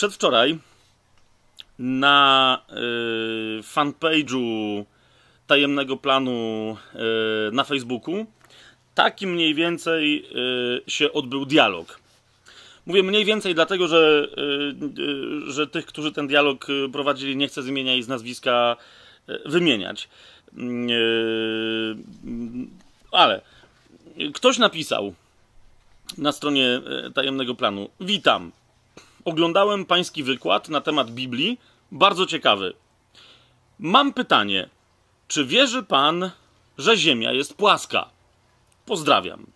przedwczoraj na y, fanpage'u tajemnego planu y, na Facebooku taki mniej więcej y, się odbył dialog. Mówię mniej więcej dlatego, że, że tych, którzy ten dialog prowadzili, nie chcę z imienia i z nazwiska wymieniać. Ale ktoś napisał na stronie tajemnego planu: Witam oglądałem pański wykład na temat Biblii, bardzo ciekawy. Mam pytanie: czy wierzy pan, że Ziemia jest płaska? Pozdrawiam.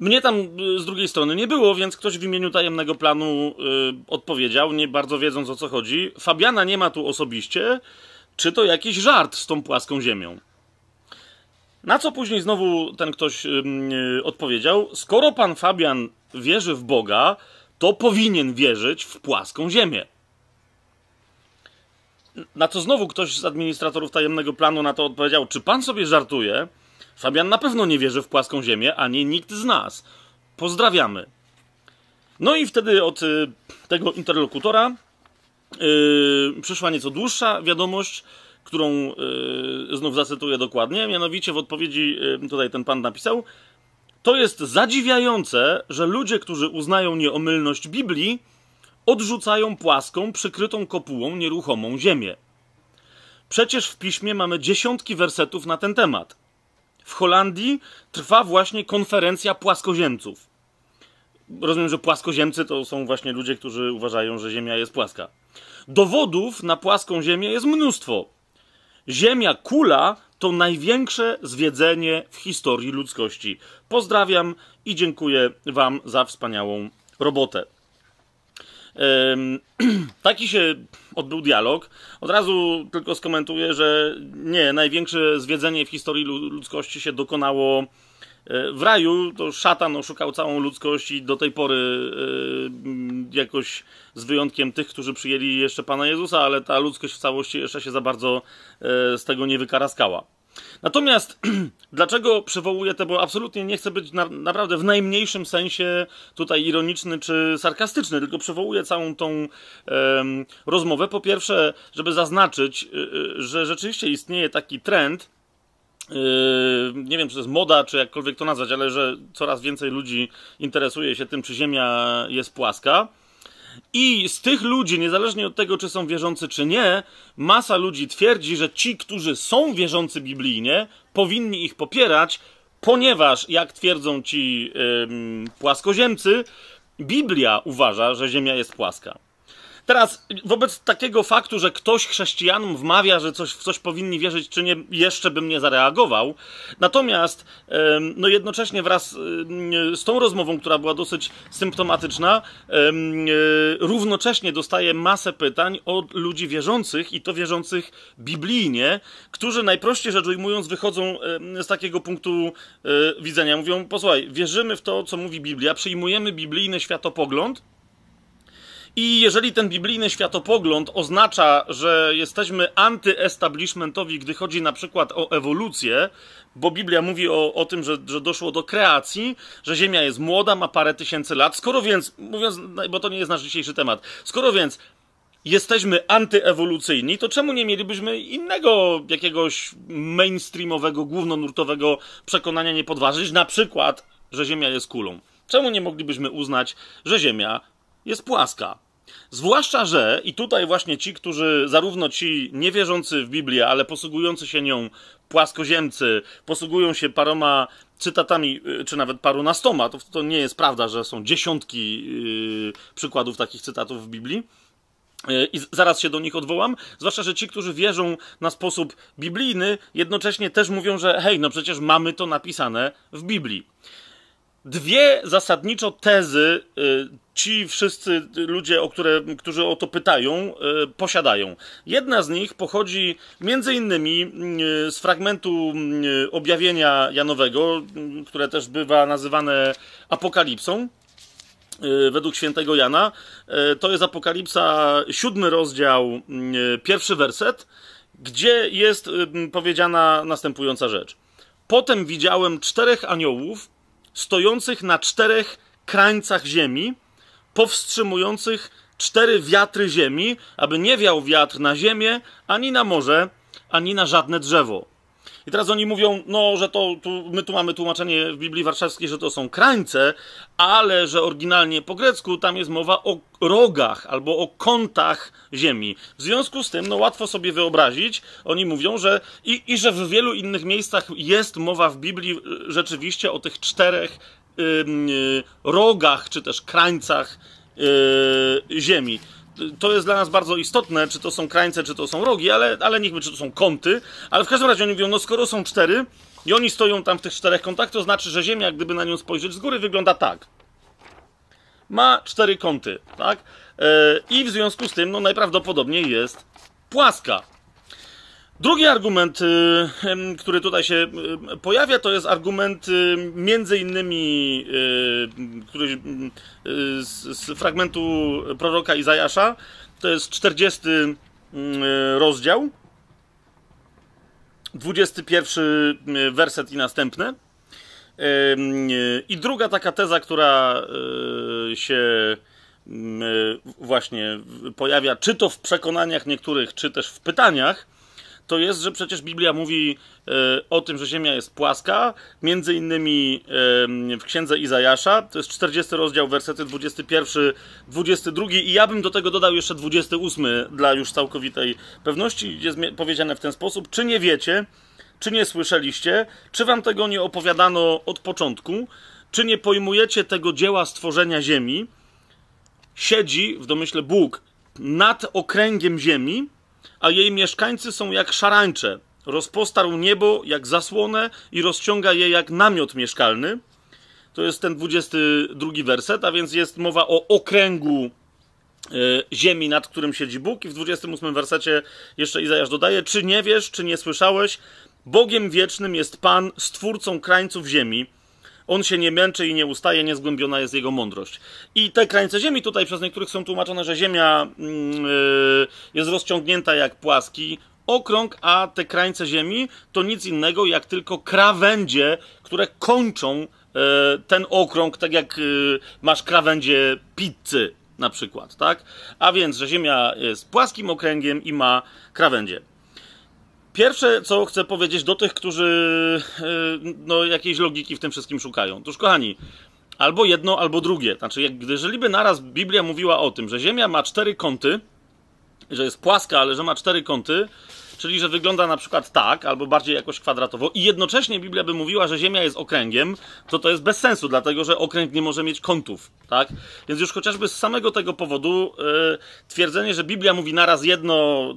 Mnie tam y, z drugiej strony nie było, więc ktoś w imieniu tajemnego planu y, odpowiedział, nie bardzo wiedząc o co chodzi. Fabiana nie ma tu osobiście. Czy to jakiś żart z tą płaską ziemią? Na co później znowu ten ktoś y, odpowiedział: Skoro pan Fabian wierzy w Boga, to powinien wierzyć w płaską Ziemię. Na co znowu ktoś z administratorów tajemnego planu na to odpowiedział: Czy pan sobie żartuje? Fabian na pewno nie wierzy w płaską Ziemię, ani nikt z nas. Pozdrawiamy. No i wtedy od y, tego interlokutora yy, przyszła nieco dłuższa wiadomość, którą yy, znów zacytuję dokładnie. Mianowicie w odpowiedzi yy, tutaj ten pan napisał: to jest zadziwiające, że ludzie, którzy uznają nieomylność Biblii, odrzucają płaską, przykrytą kopułą, nieruchomą ziemię. Przecież w piśmie mamy dziesiątki wersetów na ten temat. W Holandii trwa właśnie konferencja płaskoziemców. Rozumiem, że płaskoziemcy to są właśnie ludzie, którzy uważają, że Ziemia jest płaska. Dowodów na płaską Ziemię jest mnóstwo. Ziemia kula to największe zwiedzenie w historii ludzkości. Pozdrawiam i dziękuję Wam za wspaniałą robotę. Taki się odbył dialog. Od razu tylko skomentuję, że nie, największe zwiedzenie w historii ludzkości się dokonało E, w raju to szatan oszukał całą ludzkość i do tej pory e, jakoś z wyjątkiem tych, którzy przyjęli jeszcze Pana Jezusa, ale ta ludzkość w całości jeszcze się za bardzo e, z tego nie wykaraskała. Natomiast dlaczego przywołuję to, bo absolutnie nie chcę być na, naprawdę w najmniejszym sensie tutaj ironiczny czy sarkastyczny, tylko przywołuję całą tą rozmowę. Po pierwsze, żeby zaznaczyć, że rzeczywiście istnieje taki trend, Yy, nie wiem, czy to jest moda, czy jakkolwiek to nazwać, ale że coraz więcej ludzi interesuje się tym, czy Ziemia jest płaska. I z tych ludzi, niezależnie od tego, czy są wierzący, czy nie, masa ludzi twierdzi, że ci, którzy są wierzący biblijnie, powinni ich popierać, ponieważ, jak twierdzą ci yy, płaskoziemcy, Biblia uważa, że Ziemia jest płaska. Teraz, wobec takiego faktu, że ktoś chrześcijanom wmawia, że coś, w coś powinni wierzyć, czy nie, jeszcze bym nie zareagował. Natomiast, no jednocześnie wraz z tą rozmową, która była dosyć symptomatyczna, e, równocześnie dostaję masę pytań od ludzi wierzących i to wierzących biblijnie, którzy najprościej rzecz ujmując wychodzą z takiego punktu e, widzenia. Mówią, posłuchaj, wierzymy w to, co mówi Biblia, przyjmujemy biblijny światopogląd, i jeżeli ten biblijny światopogląd oznacza, że jesteśmy antyestablishmentowi, gdy chodzi na przykład o ewolucję, bo Biblia mówi o, o tym, że, że doszło do kreacji, że Ziemia jest młoda, ma parę tysięcy lat, skoro więc, mówiąc, no, bo to nie jest nasz dzisiejszy temat, skoro więc jesteśmy antyewolucyjni, to czemu nie mielibyśmy innego jakiegoś mainstreamowego, głównonurtowego przekonania nie podważyć, na przykład, że Ziemia jest kulą? Czemu nie moglibyśmy uznać, że Ziemia jest płaska? Zwłaszcza, że i tutaj właśnie ci, którzy, zarówno ci niewierzący w Biblię, ale posługujący się nią płaskoziemcy, posługują się paroma cytatami, y, czy nawet parunastoma, to, to nie jest prawda, że są dziesiątki yy, przykładów takich cytatów w Biblii. Y, I zaraz się do nich odwołam. Zwłaszcza, że ci, którzy wierzą na sposób biblijny, jednocześnie też mówią, że hej, no przecież mamy to napisane w Biblii dwie zasadniczo tezy y, ci wszyscy ludzie, o które, którzy o to pytają, y, posiadają. Jedna z nich pochodzi między innymi y, z fragmentu objawienia Janowego, które też bywa nazywane apokalipsą. Według świętego Jana to jest apokalipsa, siódmy rozdział, pierwszy werset, gdzie jest powiedziana następująca rzecz. Potem widziałem czterech aniołów, stojących na czterech krańcach ziemi, powstrzymujących cztery wiatry ziemi, aby nie wiał wiatr na ziemię, ani na morze, ani na żadne drzewo. I teraz oni mówią, no, że to tu, my tu mamy tłumaczenie w Biblii Warszawskiej, że to są krańce, ale że oryginalnie po grecku tam jest mowa o rogach albo o kątach ziemi. W związku z tym, no, łatwo sobie wyobrazić, oni mówią, że i, i że w wielu innych miejscach jest mowa w Biblii y, rzeczywiście o tych czterech yy, rogach czy też krańcach yy, ziemi to jest dla nas bardzo istotne, czy to są krańce, czy to są rogi, ale, ale niechby, czy to są kąty, ale w każdym razie oni mówią, no skoro są cztery i oni stoją tam w tych czterech kątach, to znaczy, że Ziemia, gdyby na nią spojrzeć z góry, wygląda tak. Ma cztery kąty, tak? E, I w związku z tym, no najprawdopodobniej jest płaska. Drugi argument, y, który tutaj się y, pojawia, to jest argument y, między innymi który z fragmentu proroka Izajasza, to jest 40 rozdział, 21 werset i następne. I druga taka teza, która się właśnie pojawia, czy to w przekonaniach niektórych, czy też w pytaniach, to jest, że przecież Biblia mówi e, o tym, że Ziemia jest płaska, między innymi w Księdze Izajasza, to jest 40 rozdział, wersety 21, 22 i ja bym do tego dodał jeszcze 28 dla już całkowitej pewności, jest powiedziane w ten sposób, czy nie wiecie, czy nie słyszeliście, czy wam tego nie opowiadano od początku, czy nie pojmujecie tego dzieła stworzenia ziemi, siedzi, w domyśle Bóg, nad okręgiem ziemi, a jej mieszkańcy są jak szarańcze. Rozpostarł niebo jak zasłonę i rozciąga je jak namiot mieszkalny. To jest ten 22 werset, a więc jest mowa o okręgu e, ziemi, nad którym siedzi Bóg. I w 28 wersecie jeszcze Izajasz dodaje: Czy nie wiesz, czy nie słyszałeś? Bogiem wiecznym jest Pan, stwórcą krańców ziemi on się nie męczy i nie ustaje, niezgłębiona jest jego mądrość. I te krańce ziemi tutaj przez niektórych są tłumaczone, że ziemia yy, jest rozciągnięta jak płaski okrąg, a te krańce ziemi to nic innego jak tylko krawędzie, które kończą yy, ten okrąg, tak jak yy, masz krawędzie pizzy na przykład, tak? A więc, że Ziemia jest płaskim okręgiem i ma krawędzie. Pierwsze, co chcę powiedzieć do tych, którzy y, no, jakiejś logiki w tym wszystkim szukają. Otóż, kochani, albo jedno, albo drugie. Znaczy, jak, jeżeli by naraz Biblia mówiła o tym, że Ziemia ma cztery kąty, że jest płaska, ale że ma cztery kąty, czyli że wygląda na przykład tak, albo bardziej jakoś kwadratowo, i jednocześnie Biblia by mówiła, że Ziemia jest okręgiem, to to jest bez sensu, dlatego że okręg nie może mieć kątów, tak? Więc już chociażby z samego tego powodu yy, twierdzenie, że Biblia mówi naraz jedno,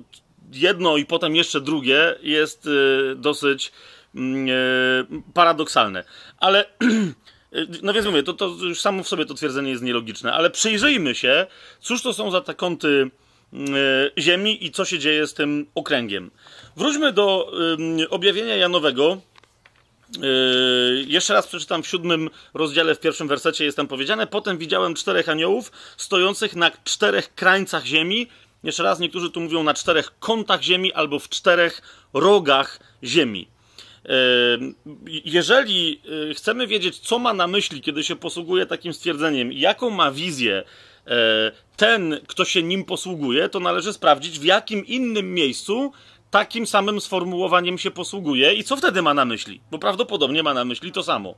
jedno i potem jeszcze drugie jest y, dosyć mm, y, paradoksalne. Ale, y, no więc mówię, to, to już samo w sobie to twierdzenie jest nielogiczne, ale przyjrzyjmy się, cóż to są za te kąty Ziemi i co się dzieje z tym okręgiem. Wróćmy do objawienia Janowego. jeszcze raz przeczytam w siódmym rozdziale, w pierwszym wersecie jest tam powiedziane: Potem widziałem czterech aniołów stojących na czterech krańcach ziemi, jeszcze raz, niektórzy tu mówią na czterech kątach Ziemi albo w czterech rogach Ziemi. Ehm, jeżeli e, chcemy wiedzieć, co ma na myśli, kiedy się posługuje takim stwierdzeniem, jaką ma wizję e, ten, kto się nim posługuje, to należy sprawdzić, w jakim innym miejscu takim samym sformułowaniem się posługuje i co wtedy ma na myśli, bo prawdopodobnie ma na myśli to samo.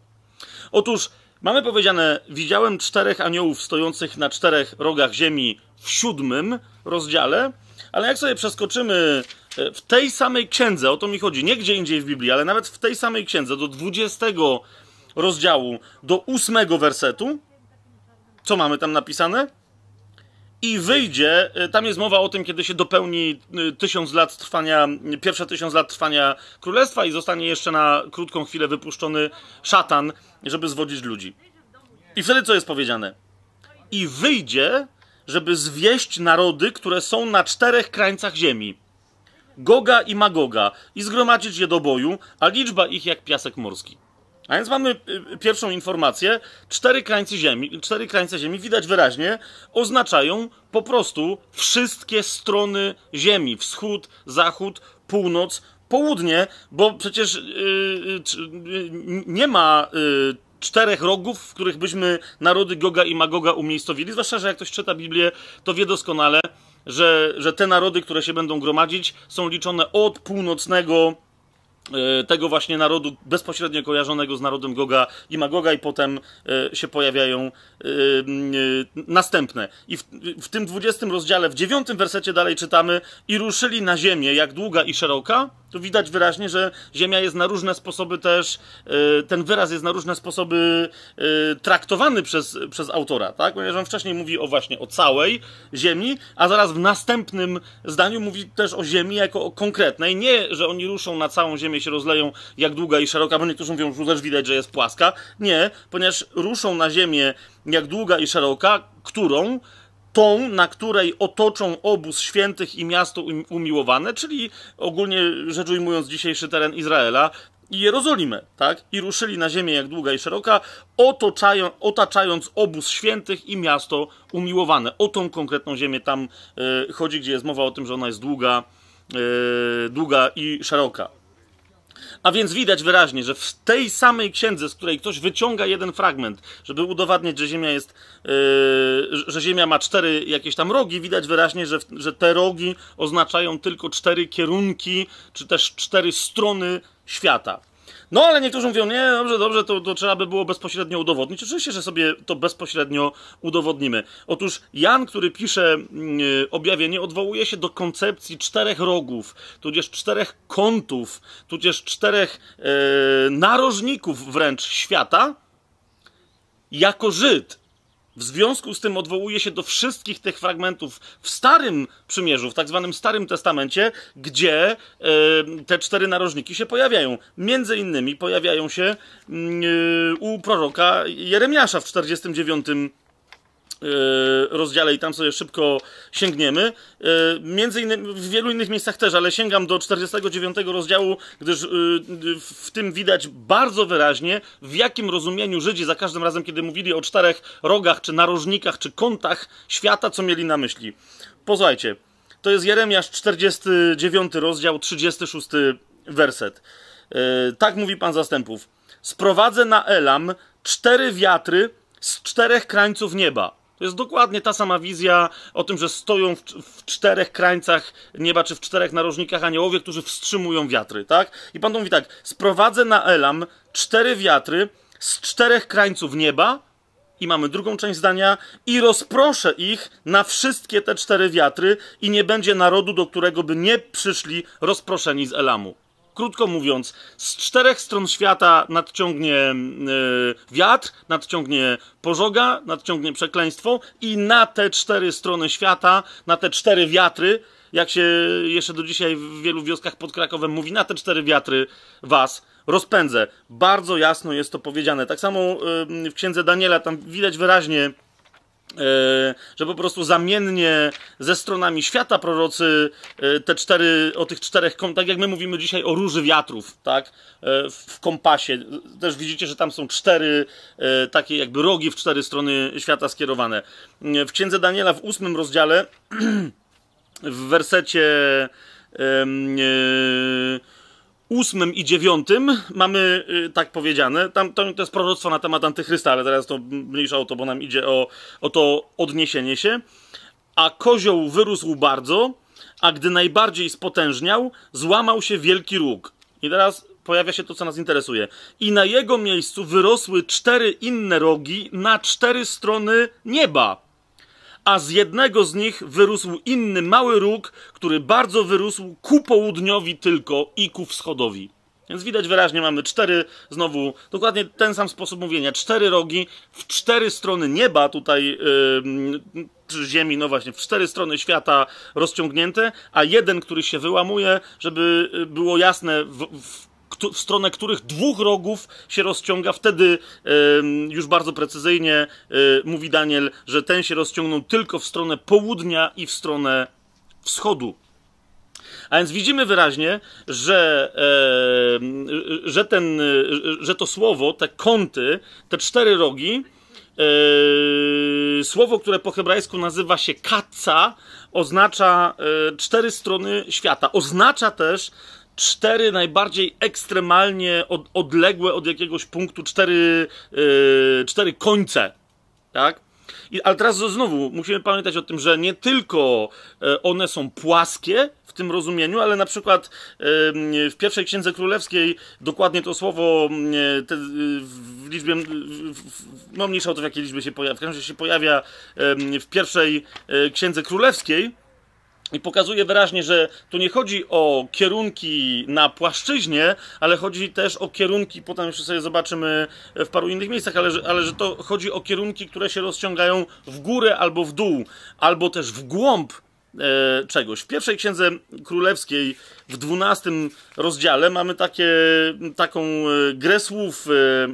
Otóż Mamy powiedziane, widziałem czterech aniołów stojących na czterech rogach ziemi w siódmym rozdziale, ale jak sobie przeskoczymy e, w tej samej księdze, o to mi chodzi, nie gdzie indziej w Biblii, ale nawet w tej samej księdze, do dwudziestego rozdziału, do ósmego wersetu, co mamy tam napisane? i wyjdzie, e, tam jest mowa o tym, kiedy się dopełni e, tysiąc lat trwania, pierwsze tysiąc lat trwania królestwa i zostanie jeszcze na krótką chwilę wypuszczony szatan, żeby zwodzić ludzi. I wtedy co jest powiedziane? I wyjdzie, żeby zwieść narody, które są na czterech krańcach ziemi. Goga i Magoga, i zgromadzić je do boju, a liczba ich jak piasek morski. A więc mamy y, y, pierwszą informację. Cztery krańce ziemi, cztery krańce ziemi widać wyraźnie, oznaczają po prostu wszystkie strony ziemi. Wschód, zachód, północ, południe, bo przecież yy, nie ma yy, czterech rogów, w których byśmy narody Goga i Magoga umiejscowili. Zwłaszcza, że jak ktoś czyta Biblię, to wie doskonale, że, że te narody, które się będą gromadzić, są liczone od północnego E, tego właśnie narodu bezpośrednio kojarzonego z narodem Goga i Magoga i potem e, się pojawiają e, następne. I w, w tym dwudziestym rozdziale, w dziewiątym wersecie dalej czytamy i ruszyli na ziemię jak długa i szeroka, tu widać wyraźnie, że Ziemia jest na różne sposoby też, y, ten wyraz jest na różne sposoby y, traktowany przez, przez autora, tak? Ponieważ on wcześniej mówi o właśnie o całej Ziemi, a zaraz w następnym zdaniu mówi też o Ziemi jako o konkretnej. Nie, że oni ruszą na całą Ziemię, się rozleją jak długa i szeroka, bo niektórzy mówią, że też widać, że jest płaska. Nie, ponieważ ruszą na Ziemię jak długa i szeroka, którą tą, na której otoczą obóz świętych i miasto um-, umiłowane, czyli ogólnie rzecz ujmując dzisiejszy teren Izraela, i Jerozolimę, tak? I ruszyli na ziemię jak długa i szeroka, otaczają, otaczając obóz świętych i miasto umiłowane. O tą konkretną ziemię tam e, chodzi, gdzie jest mowa o tym, że ona jest długa, e, długa i szeroka. A więc widać wyraźnie, że w tej samej księdze, z której ktoś wyciąga jeden fragment, żeby udowadniać, że Ziemia jest, yy, że Ziemia ma cztery jakieś tam rogi, widać wyraźnie, że, że te rogi oznaczają tylko cztery kierunki, czy też cztery strony świata. No ale niektórzy mówią, nie, dobrze, dobrze, to, to trzeba by było bezpośrednio udowodnić. Oczywiście, że sobie to bezpośrednio udowodnimy. Otóż Jan, który pisze yy, mm, e, objawienie, odwołuje się do koncepcji czterech rogów, tudzież czterech kątów, tudzież czterech yy, narożników wręcz świata, jako Żyd. W związku z tym odwołuje się do wszystkich tych fragmentów w Starym Przymierzu, w tak zwanym Starym Testamencie, gdzie e, te cztery narożniki się pojawiają. Między innymi pojawiają się mm, e, u proroka Jeremiasza w 49 E, rozdziale i tam sobie szybko sięgniemy. E, między innymi, w wielu innych miejscach też, ale sięgam do 49 rozdziału, gdyż e, w tym widać bardzo wyraźnie, w jakim rozumieniu Żydzi za każdym razem, kiedy mówili o czterech rogach, czy narożnikach, czy kątach świata, co mieli na myśli. Posłuchajcie, to jest Jeremiasz 49 rozdział, 36 werset. Tak mówi Pan Zastępów. Sprowadzę na Elam cztery wiatry z czterech krańców nieba to jest dokładnie ta sama wizja o tym, że stoją w, w czterech krańcach nieba, czy w czterech narożnikach aniołowie, którzy wstrzymują wiatry, tak? I Pan mówi tak, sprowadzę na Elam cztery wiatry z czterech krańców nieba, i mamy drugą część zdania, i rozproszę ich na wszystkie te cztery wiatry, i nie będzie narodu, do którego by nie przyszli rozproszeni z Elamu krótko mówiąc, z czterech stron świata nadciągnie e, wiatr, nadciągnie pożoga, nadciągnie przekleństwo i na te cztery strony świata, na te cztery wiatry, jak się jeszcze do dzisiaj w wielu wioskach pod Krakowem mówi, na te cztery wiatry was rozpędzę. Bardzo jasno jest to powiedziane. Tak samo e, w księdze Daniela tam widać wyraźnie E, że po prostu zamiennie ze stronami świata prorocy e, te cztery, o tych czterech, tak jak my mówimy dzisiaj o róży wiatrów, tak, e, w kompasie, też widzicie, że tam są cztery takie jakby rogi w cztery strony świata skierowane. W Księdze Daniela w ósmym rozdziale w wersecie 8 i 9 mamy yy, tak powiedziane, tam to, to, jest proroctwo na temat antychrysta, ale teraz to mniejsza o to, bo nam idzie o, o to odniesienie się. A kozioł wyrósł bardzo, a gdy najbardziej spotężniał, złamał się wielki róg. I teraz pojawia się to, co nas interesuje. I na jego miejscu wyrosły cztery inne rogi na cztery strony nieba a z jednego z nich wyrósł inny mały róg, który bardzo wyrósł ku południowi tylko i ku wschodowi. Więc widać wyraźnie, mamy cztery, znowu dokładnie ten sam sposób mówienia, cztery rogi w cztery strony nieba tutaj, yy, czy ziemi, no właśnie, w cztery strony świata rozciągnięte, a jeden, który się wyłamuje, żeby było jasne w, w w stronę których dwóch rogów się rozciąga. Wtedy już bardzo precyzyjnie e, mówi Daniel, że ten się rozciągnął tylko w stronę południa i w stronę wschodu. A więc widzimy wyraźnie, że, że, ten, że to słowo, te kąty, te cztery rogi, e, słowo, które po hebrajsku nazywa się katza, oznacza e, cztery strony świata. Oznacza też cztery najbardziej ekstremalnie od, odległe od jakiegoś punktu, cztery, yy, cztery końce, tak? I, ale teraz znowu musimy pamiętać o tym, że nie tylko e, one są płaskie w tym rozumieniu, ale na przykład e, w pierwszej księdze królewskiej dokładnie to słowo mm, e, te, w liczbie, w, no mniejsza o to w jakiej liczbie się pojawia, w każdym razie się pojawia w pierwszej księdze królewskiej, i pokazuje wyraźnie, że tu nie chodzi o kierunki na płaszczyźnie, ale chodzi też o kierunki, potem jeszcze sobie zobaczymy w paru innych miejscach, ale że, ale że to chodzi o kierunki, które się rozciągają w górę albo w dół, albo też w głąb e, czegoś. W pierwszej księdze królewskiej w dwunastym rozdziale mamy takie, taką e, grę słów e, e,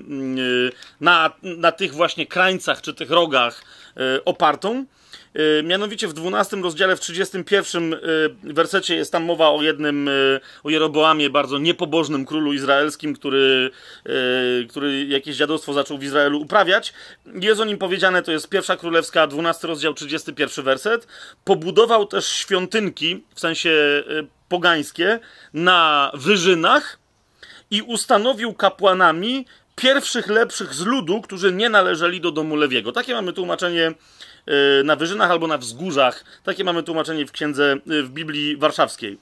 na, na tych właśnie krańcach czy tych rogach opartą E, mianowicie w 12 rozdziale, w 31 e, wersecie jest tam mowa o jednym, e, o Jeroboamie, bardzo niepobożnym królu izraelskim, który, który jakieś dziadostwo zaczął w Izraelu uprawiać. Jest o nim powiedziane, to jest pierwsza królewska, 12 rozdział, 31 werset. Pobudował też świątynki, w sensie pogańskie, na wyżynach i ustanowił kapłanami pierwszych lepszych z ludu, którzy nie należeli do domu Lewiego. Takie mamy tłumaczenie Y, na wyżynach albo na wzgórzach. Takie mamy tłumaczenie w księdze, y, w Biblii Warszawskiej.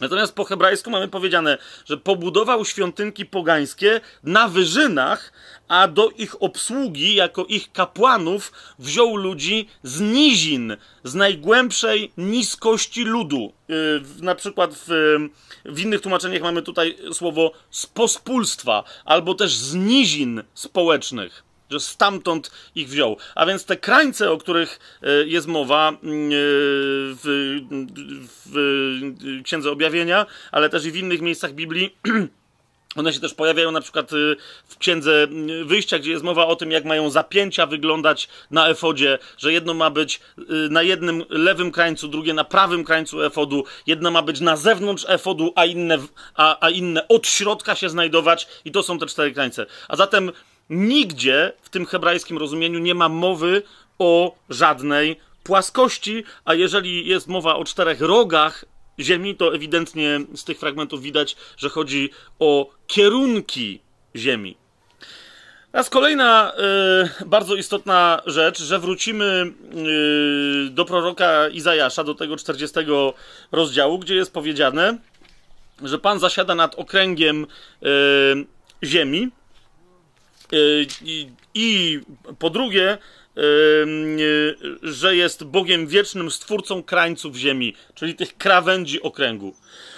Natomiast po hebrajsku mamy powiedziane, że pobudował świątynki pogańskie na wyżynach, a do ich obsługi, jako ich kapłanów, wziął ludzi z nizin, z najgłębszej niskości ludu. Yy, na przykład w, w, innych tłumaczeniach mamy tutaj słowo z pospólstwa, albo też z nizin społecznych że stamtąd ich wziął. A więc te krańce, o których e, jest mowa mm, e, w, w Księdze Objawienia, ale też i w innych miejscach Biblii, One się też pojawiają na przykład e, w księdze mm, wyjścia, gdzie jest mowa o tym, jak mają zapięcia wyglądać na efodzie, że jedno ma być na jednym lewym krańcu, drugie na prawym krańcu efodu, jedno ma być na zewnątrz efodu, a inne, a, a inne od środka się znajdować i to są te cztery krańce. A zatem Nigdzie w tym hebrajskim rozumieniu nie ma mowy o żadnej płaskości, a jeżeli jest mowa o czterech rogach Ziemi, to ewidentnie z tych fragmentów widać, że chodzi o kierunki Ziemi. Teraz kolejna y, bardzo istotna rzecz, że wrócimy y, do proroka Izajasza, do tego 40 rozdziału, gdzie jest powiedziane, że Pan zasiada nad okręgiem y, ziemi E, I, po drugie, e, że jest Bogiem wiecznym, stwórcą krańców ziemi, czyli tych krawędzi okręgu.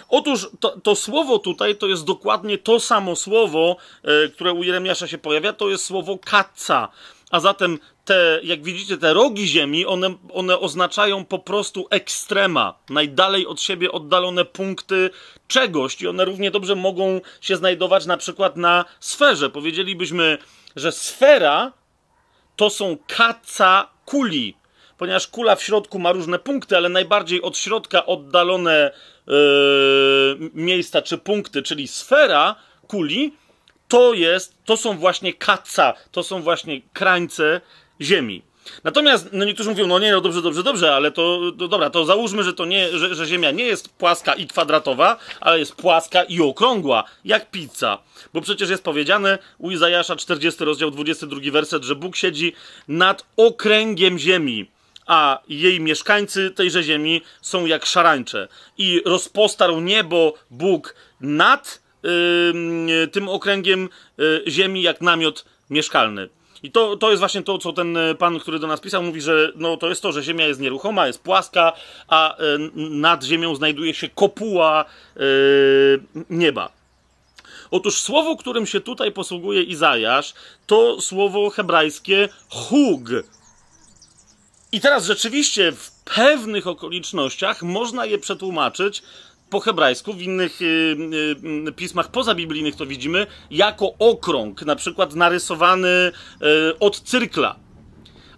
Otóż to, to, słowo tutaj to jest dokładnie to samo słowo, e, które u Jeremiasza się pojawia, to jest słowo katca. A zatem te, jak widzicie, te rogi Ziemi, one, one oznaczają po prostu ekstrema, najdalej od siebie oddalone punkty czegoś i one równie dobrze mogą się znajdować na przykład na sferze. Powiedzielibyśmy, że sfera to są kaca kuli, ponieważ kula w środku ma różne punkty, ale najbardziej od środka oddalone yy, miejsca czy punkty, czyli sfera kuli, to jest, to są właśnie kaca, to są właśnie krańce ziemi. Natomiast no niektórzy mówią, no nie, no dobrze, dobrze, dobrze, ale to, to dobra, to załóżmy, że to nie, że, że, Ziemia nie jest płaska i kwadratowa, ale jest płaska i okrągła, jak pizza. Bo przecież jest powiedziane u Izajasza 40 rozdział 22 werset, że Bóg siedzi nad okręgiem Ziemi, a jej mieszkańcy tejże Ziemi są jak szarańcze. I rozpostarł niebo Bóg nad Y, tym okręgiem y, ziemi jak namiot mieszkalny. I to, to jest właśnie to, co ten y, pan, który do nas pisał, mówi, że no, to jest to, że Ziemia jest nieruchoma, jest płaska, a nad Ziemią znajduje się kopuła nieba. Otóż słowo, którym się tutaj posługuje Izajasz, to słowo hebrajskie hug. I teraz rzeczywiście w pewnych okolicznościach można je przetłumaczyć po hebrajsku, w innych y, y, y, pismach pozabiblijnych to widzimy, jako okrąg, na przykład narysowany od cyrkla.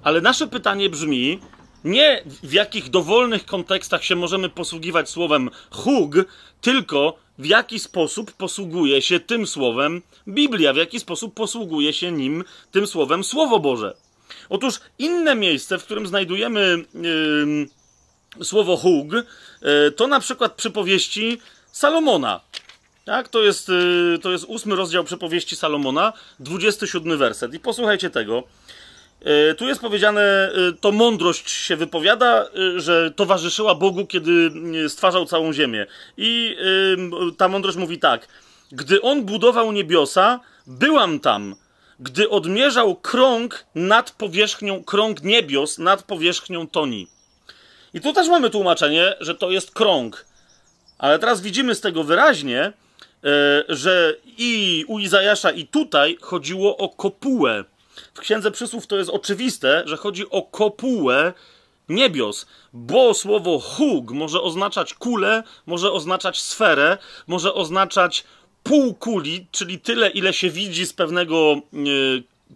Ale nasze pytanie brzmi, nie w jakich dowolnych kontekstach się możemy posługiwać słowem hug, tylko w jaki sposób posługuje się tym słowem Biblia, w jaki sposób posługuje się nim tym słowem Słowo Boże. Otóż inne miejsce, w którym znajdujemy słowo hug, e, to na przykład przypowieści Salomona. Tak, to jest, e, to jest ósmy rozdział przypowieści Salomona, 27 werset. I posłuchajcie tego. E, tu jest powiedziane, to mądrość się wypowiada, że towarzyszyła Bogu, kiedy stwarzał całą ziemię. I ta mądrość mówi tak: Gdy on budował niebiosa, byłam tam. Gdy odmierzał krąg nad powierzchnią, krąg niebios nad powierzchnią toni. I tu też mamy tłumaczenie, że to jest krąg. Ale teraz widzimy z tego wyraźnie, e, że i u Izajasza, i tutaj chodziło o kopułę. W Księdze Przysłów to jest oczywiste, że chodzi o kopułę niebios, bo słowo hug może oznaczać kulę, może oznaczać sferę, może oznaczać półkuli, czyli tyle, ile się widzi z pewnego e,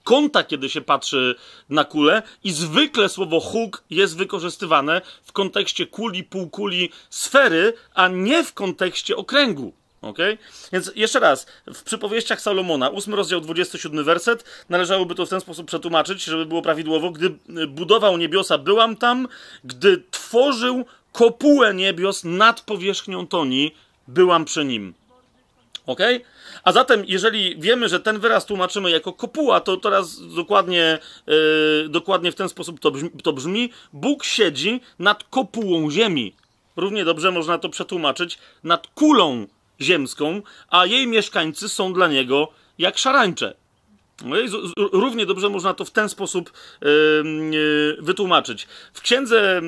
kąta, kiedy się patrzy na kulę, i zwykle słowo huk jest wykorzystywane w kontekście kuli, półkuli, sfery, a nie w kontekście okręgu. Okay? Więc jeszcze raz, w przypowieściach Salomona, 8 rozdział 27 werset, należałoby to w ten sposób przetłumaczyć, żeby było prawidłowo. Gdy y, budował niebiosa, byłam tam, gdy tworzył kopułę niebios nad powierzchnią Toni, byłam przy nim. Ok? A zatem, jeżeli wiemy, że ten wyraz tłumaczymy jako kopuła, to teraz dokładnie, yy, dokładnie w ten sposób to brzmi, to brzmi: Bóg siedzi nad kopułą ziemi. Równie dobrze można to przetłumaczyć nad kulą ziemską, a jej mieszkańcy są dla niego jak szarańcze. No i równie dobrze można to w ten sposób e, wytłumaczyć. W księdze e,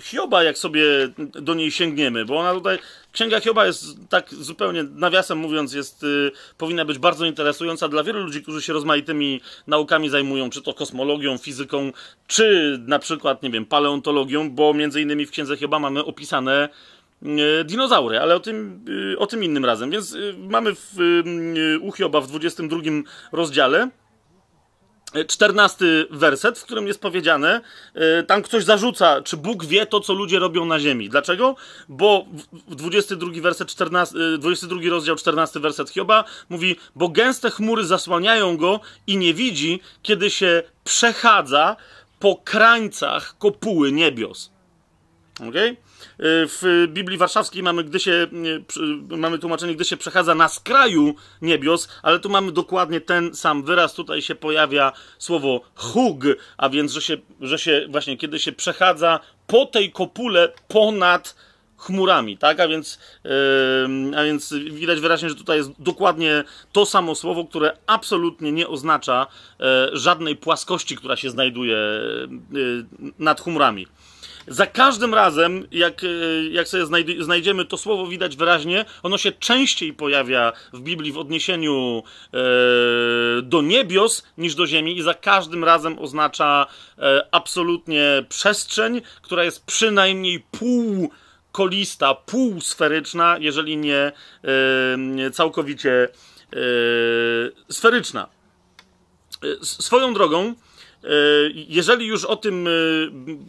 Hioba, jak sobie do niej sięgniemy, bo ona tutaj, księga Hioba jest tak zupełnie, nawiasem mówiąc, jest, e, powinna być bardzo interesująca dla wielu ludzi, którzy się rozmaitymi naukami zajmują, czy to kosmologią, fizyką, czy na przykład, nie wiem, paleontologią, bo między innymi w księdze Hioba mamy opisane E, dinozaury, ale o tym, e, o tym innym razem. Więc e, mamy w, u Hioba w 22 rozdziale 14 werset, w którym jest powiedziane, tam ktoś zarzuca, czy Bóg wie to, co ludzie robią na ziemi. Dlaczego? Bo w 22, werset 14, 22 rozdział 14 werset Hioba mówi, bo gęste chmury zasłaniają go i nie widzi, kiedy się przechadza po krańcach kopuły niebios. Okej? Okay? Y, w Biblii Warszawskiej mamy, gdy się, mamy tłumaczenie, gdy się przechadza na skraju niebios, ale tu mamy dokładnie ten sam wyraz. Tutaj się pojawia słowo hug, a więc, że się, że się właśnie, kiedy się przechadza po tej kopule ponad chmurami, tak? A więc, yy, a więc widać wyraźnie, że tutaj jest dokładnie to samo słowo, które absolutnie nie oznacza yy, żadnej płaskości, która się znajduje yy, nad chmurami. Za każdym razem, jak, e, jak sobie znajdziemy to słowo, widać wyraźnie, ono się częściej pojawia w Biblii w odniesieniu e, do niebios niż do ziemi, i za każdym razem oznacza e, absolutnie przestrzeń, która jest przynajmniej półkolista półsferyczna, jeżeli nie całkowicie sferyczna. Swoją drogą, E, jeżeli już o tym e,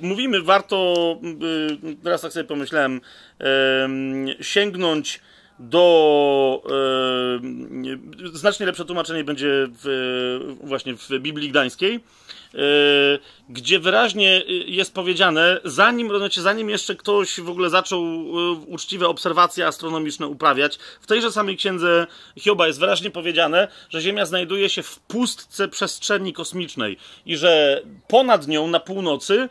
mówimy, warto, e, teraz tak sobie pomyślałem, sięgnąć do. Znacznie lepsze tłumaczenie będzie w, właśnie w Biblii Gdańskiej Y, gdzie wyraźnie y, jest powiedziane, zanim, znaczy zanim jeszcze ktoś w ogóle zaczął y, uczciwe obserwacje astronomiczne uprawiać, w tejże samej księdze Hioba jest wyraźnie powiedziane, że Ziemia znajduje się w pustce przestrzeni kosmicznej i że ponad nią na północy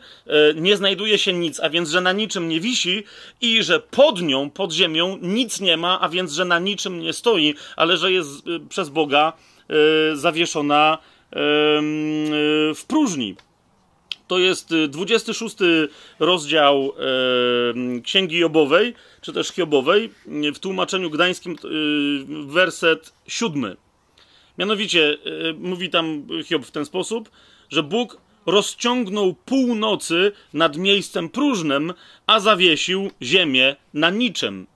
nie znajduje się nic, a więc że na niczym nie wisi i że pod nią, pod Ziemią nic nie ma, a więc że na niczym nie stoi, ale że jest przez Boga zawieszona E, w próżni. To jest 26 e, rozdział e, Księgi Jobowej, czy też Hiobowej, w tłumaczeniu gdańskim werset 7. Mianowicie mówi tam Hiob w ten sposób, że Bóg rozciągnął północy nad miejscem próżnym, a zawiesił ziemię na niczym.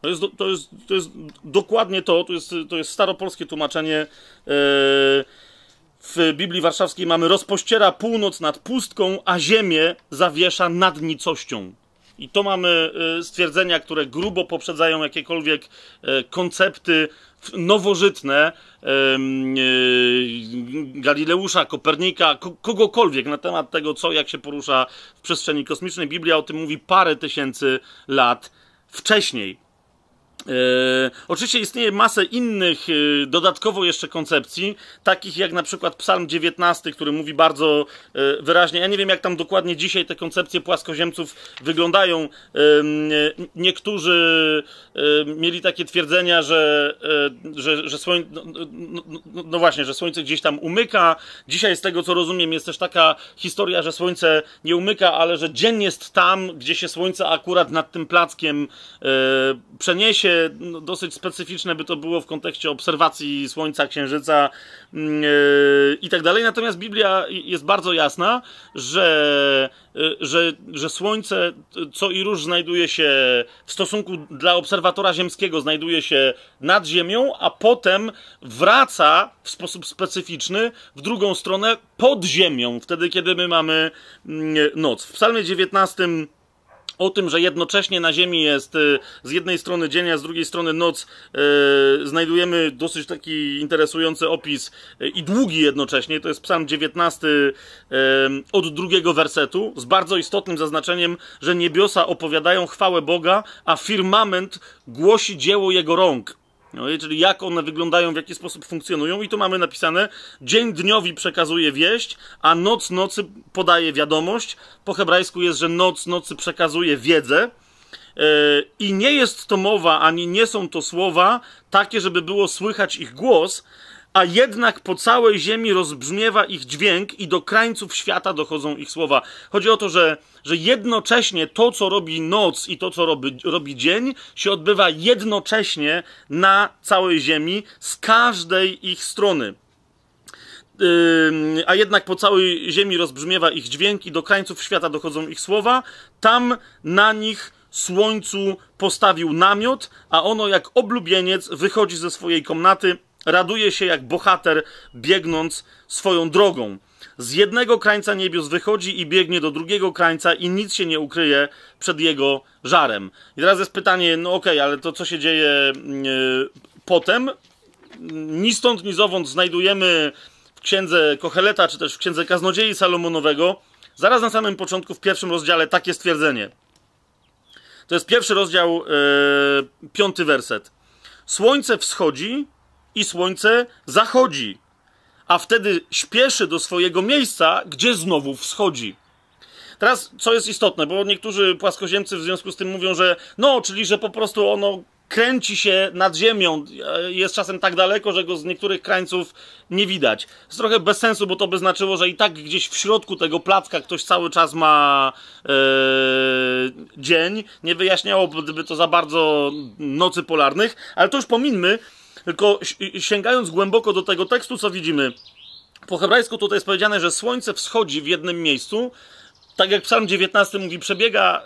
To jest, to jest, to jest dokładnie to, to jest, to jest staropolskie tłumaczenie. Yy, w Biblii Warszawskiej mamy rozpościera północ nad pustką, a ziemię zawiesza nad nicością. I to mamy y, stwierdzenia, które grubo poprzedzają jakiekolwiek y, koncepty nowożytne y, Galileusza, Kopernika, kogokolwiek na temat tego, co, jak się porusza w przestrzeni kosmicznej. Biblia o tym mówi parę tysięcy lat wcześniej. E, oczywiście istnieje masę innych e, dodatkowo jeszcze koncepcji, takich jak na przykład Psalm 19, który mówi bardzo e, wyraźnie. Ja nie wiem, jak tam dokładnie dzisiaj te koncepcje płaskoziemców wyglądają. niektórzy mieli takie twierdzenia, że, że, że słoń, no no no, no, no, no, właśnie, że słońce gdzieś tam umyka. Dzisiaj, z tego co rozumiem, jest też taka historia, że słońce nie umyka, ale że dzień jest tam, gdzie się słońce akurat nad tym plackiem przeniesie no, dosyć specyficzne by to było w kontekście obserwacji Słońca, Księżyca yy, i tak dalej. Natomiast Biblia jest bardzo jasna, że, yy, że, że Słońce, co i róż, znajduje się w stosunku dla obserwatora ziemskiego, znajduje się nad Ziemią, a potem wraca w sposób specyficzny w drugą stronę pod Ziemią, wtedy kiedy my mamy mm, noc. W Psalmie 19 o tym, że jednocześnie na Ziemi jest y, z jednej strony dzień, a z drugiej strony noc, y, znajdujemy dosyć taki interesujący opis y, i długi jednocześnie. To jest psalm 19 od drugiego wersetu, z bardzo istotnym zaznaczeniem, że niebiosa opowiadają chwałę Boga, a firmament głosi dzieło jego rąk. No, czyli jak one wyglądają, w jaki sposób funkcjonują, i tu mamy napisane: dzień dniowi przekazuje wieść, a noc nocy podaje wiadomość. Po hebrajsku jest, że noc nocy przekazuje wiedzę. E, I nie jest to mowa, ani nie są to słowa takie, żeby było słychać ich głos, a jednak po całej ziemi rozbrzmiewa ich dźwięk i do krańców świata dochodzą ich słowa. Chodzi o to, że, że jednocześnie to, co robi noc i to, co robi, robi dzień, się odbywa jednocześnie na całej ziemi z każdej ich strony a jednak po całej ziemi rozbrzmiewa ich dźwięk i do krańców świata dochodzą ich słowa. Tam na nich słońcu postawił namiot, a ono jak oblubieniec wychodzi ze swojej komnaty Raduje się jak bohater, biegnąc swoją drogą. Z jednego krańca niebios wychodzi i biegnie do drugiego krańca i nic się nie ukryje przed jego żarem. I teraz jest pytanie, no okej, okay, ale to co się dzieje yy, potem? Ni stąd, ni zowąd znajdujemy w księdze Kocheleta, czy też w księdze Kaznodziei Salomonowego, zaraz na samym początku, w pierwszym rozdziale, takie stwierdzenie. To jest pierwszy rozdział, yy, piąty werset. Słońce wschodzi i słońce zachodzi, a wtedy śpieszy do swojego miejsca, gdzie znowu wschodzi. Teraz, co jest istotne, bo niektórzy płaskoziemcy w związku z tym mówią, że no, czyli że po prostu ono kręci się nad ziemią, e, jest czasem tak daleko, że go z niektórych krańców nie widać. Jest trochę bez sensu, bo to by znaczyło, że i tak gdzieś w środku tego placka ktoś cały czas ma yy, dzień. Nie wyjaśniało, to za bardzo nocy polarnych, ale to już pominmy. Tylko sięgając głęboko do tego tekstu, co widzimy, po hebrajsku tutaj jest powiedziane, że słońce wschodzi w jednym miejscu, tak jak Psalm 19 mówi, przebiega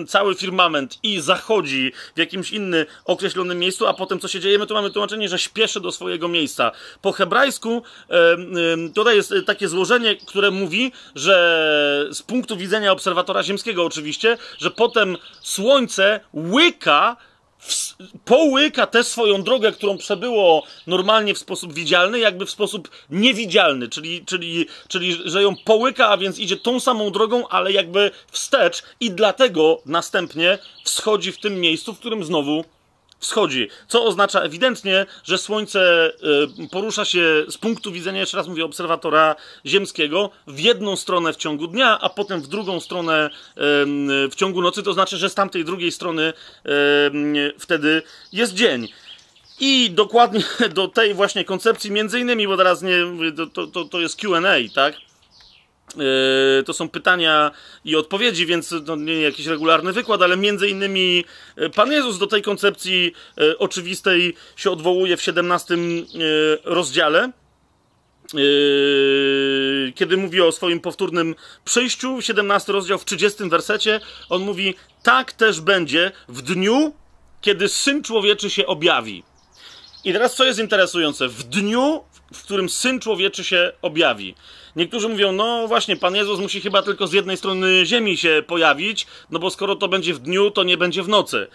y, cały firmament i zachodzi w jakimś innym określonym miejscu, a potem co się dzieje, my tu mamy tłumaczenie, że śpieszy do swojego miejsca. Po hebrajsku y, y, tutaj jest y, takie złożenie, które mówi, że z punktu widzenia obserwatora ziemskiego oczywiście, że potem słońce łyka połyka tę swoją drogę, którą przebyło normalnie w sposób widzialny, jakby w sposób niewidzialny, czyli, czyli, czyli że ją połyka, a więc idzie tą samą drogą, ale jakby wstecz i dlatego następnie wschodzi w tym miejscu, w którym znowu wschodzi, co oznacza ewidentnie, że Słońce y, porusza się z punktu widzenia, jeszcze raz mówię, obserwatora ziemskiego w jedną stronę w ciągu dnia, a potem w drugą stronę y, w ciągu nocy, to znaczy, że z tamtej drugiej strony y, wtedy jest dzień. I dokładnie do tej właśnie koncepcji, między innymi, bo teraz nie, to, to, to jest QA, tak? Yy, to są pytania i odpowiedzi, więc to nie jakiś regularny wykład, ale między innymi yy, Pan Jezus do tej koncepcji yy, oczywistej się odwołuje w 17 rozdziale kiedy mówi o swoim powtórnym przyjściu, 17 rozdział w 30 wersecie, on mówi: Tak też będzie w dniu, kiedy syn człowieczy się objawi. I teraz co jest interesujące? W dniu, w którym syn człowieczy się objawi. Niektórzy mówią, no właśnie, Pan Jezus musi chyba tylko z jednej strony ziemi się pojawić, no bo skoro to będzie w dniu, to nie będzie w nocy.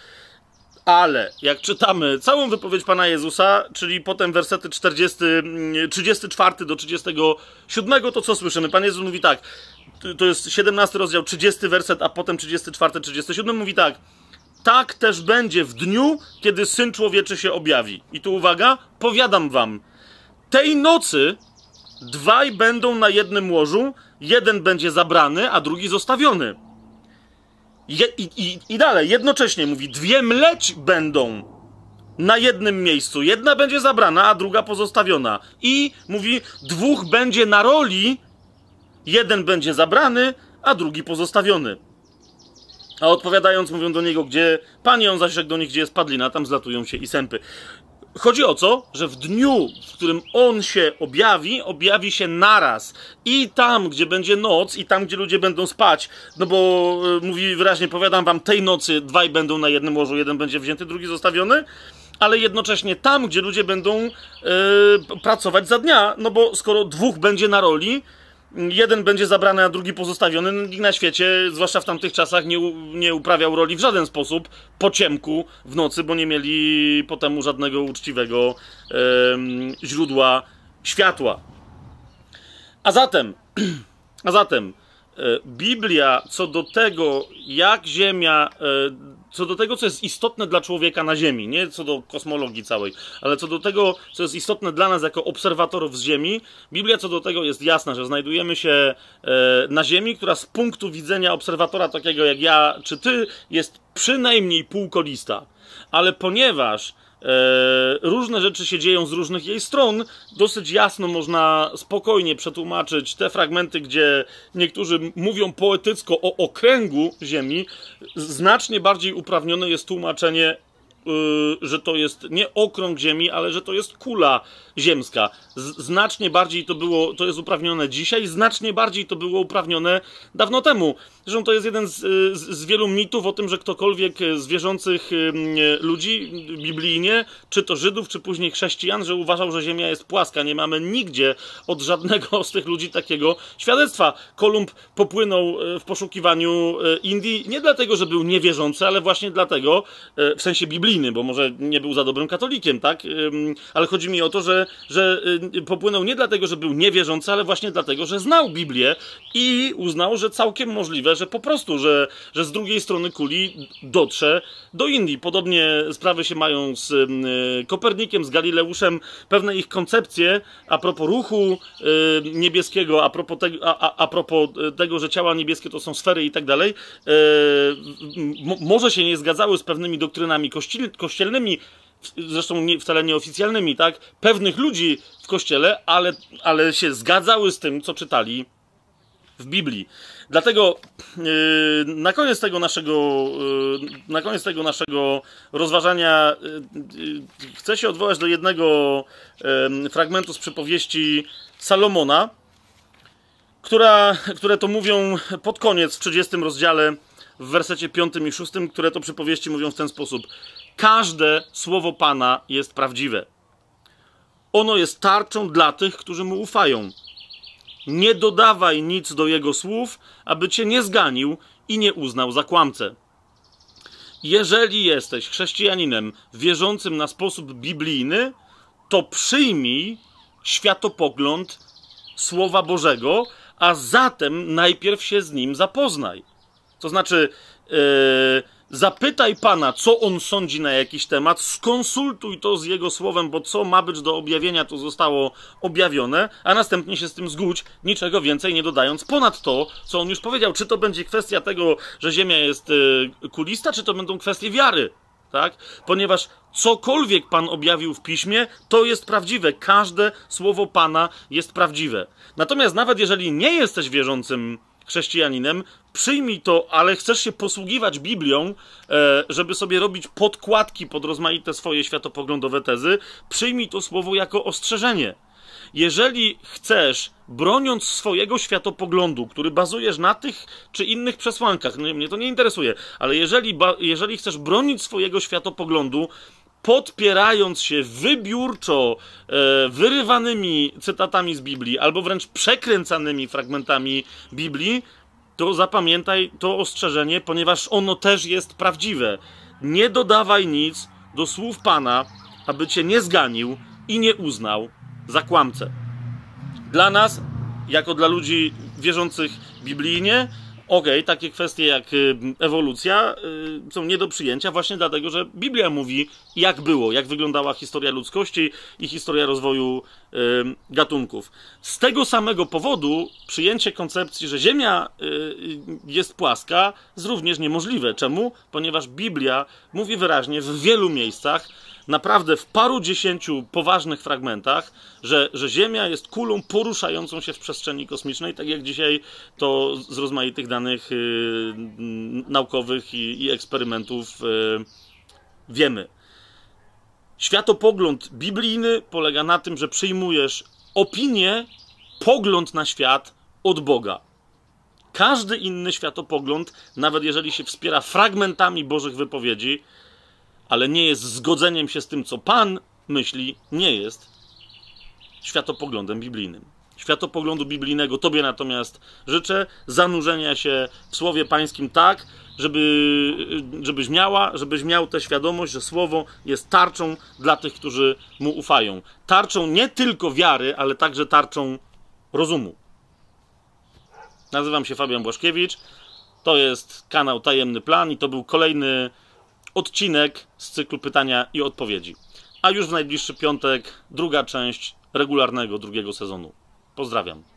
Ale jak czytamy całą wypowiedź Pana Jezusa, czyli potem wersety 40, 34 mm, do 37, to co słyszymy? Pan Jezus mówi tak, to jest 17 rozdział, 30 werset, a potem 34, 37 mówi tak. Tak też będzie w dniu, kiedy Syn Człowieczy się objawi. I tu uwaga, powiadam wam, tej nocy dwaj będą na jednym łożu, jeden będzie zabrany, a drugi zostawiony. Je, i, i, I dalej, jednocześnie mówi, dwie mleć będą na jednym miejscu. Jedna będzie zabrana, a druga pozostawiona. I mówi, dwóch będzie na roli, jeden będzie zabrany, a drugi pozostawiony. A odpowiadając, mówią do niego, gdzie panią on jak do nich, gdzie jest padlina, tam zlatują się i sępy. Chodzi o to, że w dniu, w którym on się objawi, objawi się naraz. I tam, gdzie będzie noc, i tam, gdzie ludzie będą spać. No bo y, mówi wyraźnie, powiadam wam, tej nocy dwaj będą na jednym łożu, jeden będzie wzięty, drugi zostawiony. Ale jednocześnie tam, gdzie ludzie będą y, pracować za dnia. No bo skoro dwóch będzie na roli, jeden będzie zabrany, a drugi pozostawiony. Nikt na świecie, zwłaszcza w tamtych czasach, nie, nie uprawiał roli w żaden sposób po ciemku w nocy, bo nie mieli po temu żadnego uczciwego e, źródła światła. A zatem, a zatem e, Biblia co do tego, jak Ziemia e, co do tego, co jest istotne dla człowieka na Ziemi, nie co do kosmologii całej, ale co do tego, co jest istotne dla nas jako obserwatorów z Ziemi, Biblia co do tego jest jasna, że znajdujemy się e, na Ziemi, która z punktu widzenia obserwatora takiego jak ja czy ty jest przynajmniej półkolista. Ale ponieważ E, różne rzeczy się dzieją z różnych jej stron. Dosyć jasno można spokojnie przetłumaczyć te fragmenty, gdzie niektórzy mówią poetycko o okręgu Ziemi. Znacznie bardziej uprawnione jest tłumaczenie Y, że to jest nie okrąg Ziemi, ale że to jest kula ziemska. Znacznie bardziej to było, to jest uprawnione dzisiaj, znacznie bardziej to było uprawnione dawno temu. Zresztą to jest jeden z, z wielu mitów o tym, że ktokolwiek z wierzących ludzi biblijnie, czy to Żydów, czy później chrześcijan, że uważał, że Ziemia jest płaska. Nie mamy nigdzie od żadnego z tych ludzi takiego świadectwa. Kolumb popłynął y, w poszukiwaniu y, Indii nie dlatego, że był niewierzący, ale właśnie dlatego, w sensie biblijnym, bo może nie był za dobrym katolikiem, tak? Ale chodzi mi o to, że, że y, popłynął nie dlatego, że był niewierzący, ale właśnie dlatego, że znał Biblię i uznał, że całkiem możliwe, że po prostu, że, że z drugiej strony kuli dotrze do Indii. Podobnie sprawy się mają z y, Kopernikiem, z Galileuszem. Pewne ich koncepcje a propos ruchu y, niebieskiego, a propos, a, a propos tego, że ciała niebieskie to są sfery i tak dalej, może się nie zgadzały z pewnymi doktrynami kościelnymi, kościelnymi, zresztą nie, wcale nieoficjalnymi, tak, pewnych ludzi w kościele, ale, ale się zgadzały z tym, co czytali w Biblii. Dlatego yy, na koniec tego naszego, yy, na koniec tego naszego rozważania yy, yy chcę się odwołać do jednego yy, fragmentu z przypowieści Salomona, która, które to mówią pod koniec w 30 rozdziale w wersecie 5 i 6, które to przypowieści mówią w ten sposób. Każde słowo Pana jest prawdziwe. Ono jest tarczą dla tych, którzy mu ufają. Nie dodawaj nic do jego słów, aby cię nie zganił i nie uznał za kłamcę. Jeżeli jesteś chrześcijaninem wierzącym na sposób biblijny, to przyjmij światopogląd Słowa Bożego, a zatem najpierw się z nim zapoznaj. To znaczy, yy, Zapytaj pana, co on sądzi na jakiś temat, skonsultuj to z jego słowem, bo co ma być do objawienia, to zostało objawione, a następnie się z tym zgódź, niczego więcej nie dodając ponad to, co on już powiedział. Czy to będzie kwestia tego, że Ziemia jest y, kulista, czy to będą kwestie wiary, tak? Ponieważ cokolwiek Pan objawił w piśmie, to jest prawdziwe. Każde słowo Pana jest prawdziwe. Natomiast nawet jeżeli nie jesteś wierzącym, chrześcijaninem, przyjmij to, ale chcesz się posługiwać Biblią, e, żeby sobie robić podkładki pod rozmaite swoje światopoglądowe tezy, przyjmij to słowo jako ostrzeżenie. Jeżeli chcesz, broniąc swojego światopoglądu, który bazujesz na tych czy innych przesłankach, no, mnie to nie interesuje, ale jeżeli, jeżeli chcesz bronić swojego światopoglądu, podpierając się wybiórczo e, wyrywanymi cytatami z Biblii, albo wręcz przekręcanymi fragmentami Biblii, to zapamiętaj to ostrzeżenie, ponieważ ono też jest prawdziwe. Nie dodawaj nic do słów Pana, aby cię nie zganił i nie uznał za kłamcę. Dla nas, jako dla ludzi wierzących biblijnie, okej, okay, takie kwestie jak y, ewolucja y, są nie do przyjęcia właśnie dlatego, że Biblia mówi jak było, jak wyglądała historia ludzkości i historia rozwoju y, gatunków. Z tego samego powodu przyjęcie koncepcji, że Ziemia jest płaska jest również niemożliwe. Czemu? Ponieważ Biblia mówi wyraźnie w wielu miejscach, naprawdę w paru dziesięciu poważnych fragmentach, że, że Ziemia jest kulą poruszającą się w przestrzeni kosmicznej, tak jak dzisiaj to z rozmaitych danych yy, naukowych i, i eksperymentów yy, wiemy. Światopogląd biblijny polega na tym, że przyjmujesz opinię, pogląd na świat od Boga. Każdy inny światopogląd, nawet jeżeli się wspiera fragmentami Bożych wypowiedzi, ale nie jest zgodzeniem się z tym, co Pan myśli, nie jest światopoglądem biblijnym. Światopoglądu biblijnego Tobie natomiast życzę zanurzenia się w Słowie Pańskim tak, żeby, żebyś miała, żebyś miał tę świadomość, że Słowo jest tarczą dla tych, którzy Mu ufają. Tarczą nie tylko wiary, ale także tarczą rozumu. Nazywam się Fabian Błaszkiewicz. To jest kanał Tajemny Plan i to był kolejny odcinek z cyklu pytania i odpowiedzi. A już w najbliższy piątek druga część regularnego drugiego sezonu. Pozdrawiam.